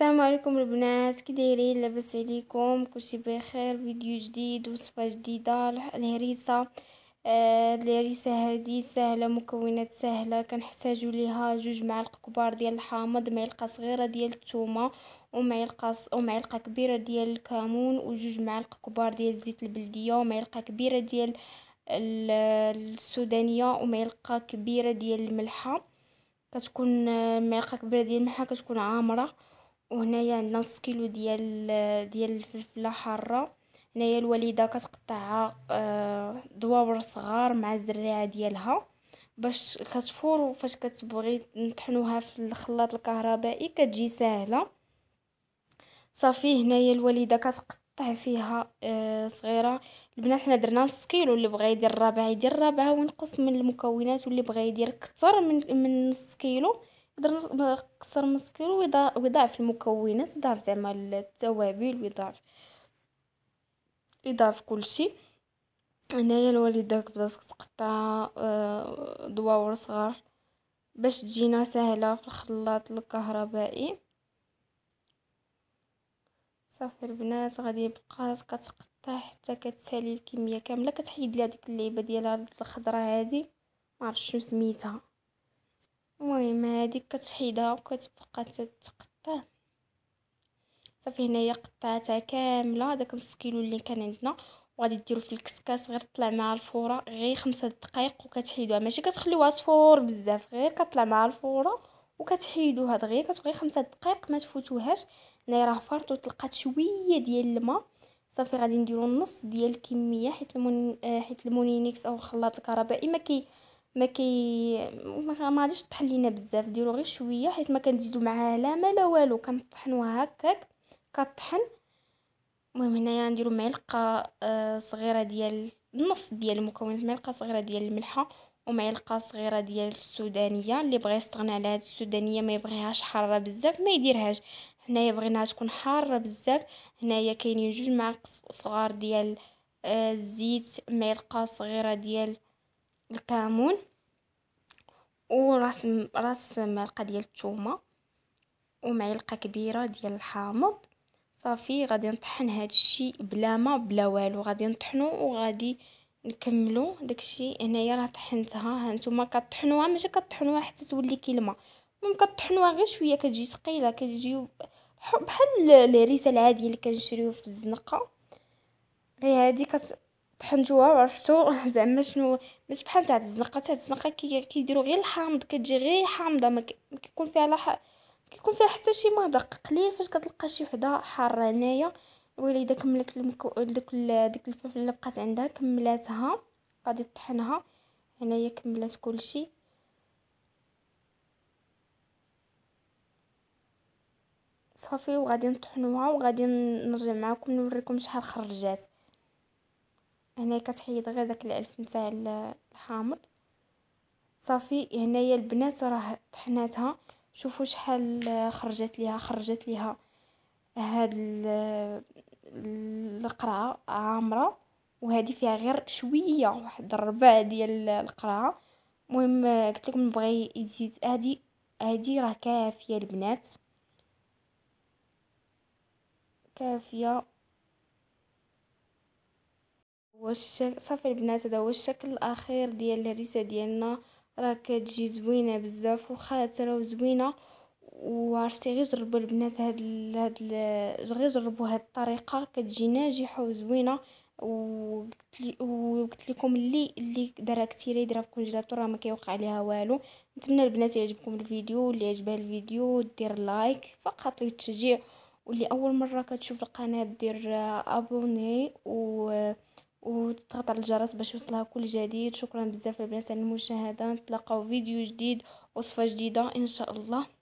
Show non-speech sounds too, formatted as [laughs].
السلام عليكم البنات كي دايرين لاباس عليكم كلشي بخير فيديو جديد وصفه جديده الهريسه آه الهريسه هذه سهله مكونات سهله كنحتاجو ليها جوج معالق كبار ديال الحامض معلقه صغيره ديال الثومه ومعلقه ومعلقه كبيره ديال الكمون وجوج معالق كبار ديال الزيت البلديه ومعلقه كبيره ديال السودانيه ومعلقه كبيره ديال الملحه كتكون آه، معلقه كبيره ديال الملحه كتكون عامره وهنايا عندنا نص كيلو ديال ديال الفلفله حاره هنايا الوالده كتقطعها دواور آه، صغار مع الزريعه ديالها باش كتفور وفاش كتبغي نطحنوها في الخلاط الكهربائي كتجي ساهله صافي هنايا الوالده كتقطع فيها آه، صغيره البنات حنا درنا نص كيلو اللي بغى يدير الرابعه يدير الرابعه ونقص من المكونات واللي بغى يدير كتر من من نص كيلو نقدر نقصر من السكر ويضاعف المكونات يضاعف زعما التوابل ويضاعف يضاعف كلشي هنايا الوالدة بدات تقطع آه، دواور صغار باش تجينا سهله في الخلاط الكهربائي صافي البنات غادي يبقى كتقطع حتى كتسالي الكميه كامله كتحيد ليها هذيك اللعيبه ديالها الخضره هذه ما عرفتش شنو سميتها المهم هذيك كتحيدها وكتبقى تتقطع صافي هنايا قطعتها كامله داك نص كيلو اللي كان عندنا وغادي ديرو في الكسكاس غير طلع مع الفوره غير خمسة دقائق وكتحيدوها ماشي كتخليوها تفور بزاف غير كطلع مع الفوره وكتحيدوها دغيا كتبقى خمسة دقائق ما تفوتوهاش هنايا راه فرطوط لقات شويه ديال الماء صافي غادي نديرو نص ديال الكميه حيت المون... آه، حيت المونينيكس او الخلاط الكهربائي ما كي ما كي ما غاديش تطحن لينا بزاف ديروا غير شويه حيت ما كنزيدو معاها لا ما لا والو كنطحنوها هكاك كطحن المهم هنايا يعني نديرو معلقه آه، صغيره ديال النص ديال المكونات معلقه صغيره ديال الملحه ومعلقه صغيره ديال السودانيه اللي بغى يستغنى على هاد السودانيه ما يبغيهاش حاره بزاف ما يديرهاش هنايا بغيناها تكون حاره بزاف هنايا كاينين جوج معالق صغار ديال آه، الزيت معلقه صغيره ديال الكامون ورسم راس معلقه ديال الثومه ومعلقه كبيره ديال الحامض صافي غادي نطحن هاد الشيء بلا ما بلا والو غادي نطحنو وغادي نكملو داكشي هنايا راه طحنتها ها نتوما كطحنوها ماشي كطحنوها حتى تولي كلمه المهم كطحنوها غير شويه كتجي ثقيله كتجي بحال الهريسه العاديه اللي كنشريو في الزنقه غير هادي كت طحنتوها وعرفتو [laughs] زعما شنو ماشي بحال تاع الزنقه تاع الزنقه كيديروا غير الحامض كتجي غير حامضه ما كيكون فيها لا كيكون فيها حتى شي مذاق قليل فاش كتلقى شي وحده حاره هنايا ويلي داك كملت المكو... ديك ال... ديك الفلفله اللي بقات عندها كملاتها غادي طحنها هنايا كملات كلشي صافي وغادي نطحنوها وغادي نرجع معكم نوريكم شحال خرجات هنا كتحيد غير داك الالف نتاع الحامض صافي هنايا البنات راه طحناتها شوفوا شحال خرجت ليها خرجت ليها هاد القرعه عامره وهذه فيها غير شويه واحد الربع ديال القرعه المهم قلت لكم نبغي يزيد هادي هادي راه كافيه البنات كافيه والشكل صافي البنات هذا هو الشكل الاخير ديال الهريسه ديالنا راه كتجي زوينه بزاف وخاتره وزوينه وعرفتي غير جربوا البنات هاد ال... هاد ال... غير جربوا هاد الطريقه كتجي ناجحه وزوينه وقلت لكم اللي اللي دارها كثير يديرها في الكونجيلاتور راه ما كيوقع ليها والو نتمنى البنات يعجبكم الفيديو واللي عجبها الفيديو دير لايك فقط للتشجيع واللي اول مره كتشوف القناه دير ابوني آه، و تضغط على الجرس باش يوصلها كل جديد شكرا بزاف البنات على المشاهده نتلاقاو فيديو جديد وصفه جديده ان شاء الله